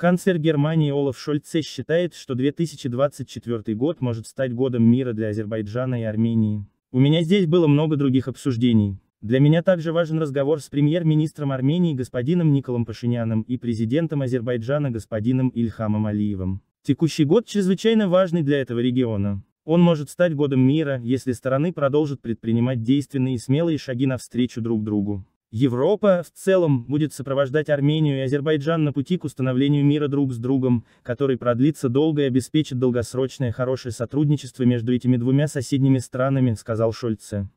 Канцлер Германии Олаф Шольце считает, что 2024 год может стать годом мира для Азербайджана и Армении. У меня здесь было много других обсуждений. Для меня также важен разговор с премьер-министром Армении господином Николом Пашиняном и президентом Азербайджана господином Ильхамом Алиевым. Текущий год чрезвычайно важный для этого региона. Он может стать годом мира, если стороны продолжат предпринимать действенные и смелые шаги навстречу друг другу. Европа, в целом, будет сопровождать Армению и Азербайджан на пути к установлению мира друг с другом, который продлится долго и обеспечит долгосрочное хорошее сотрудничество между этими двумя соседними странами, сказал Шольце.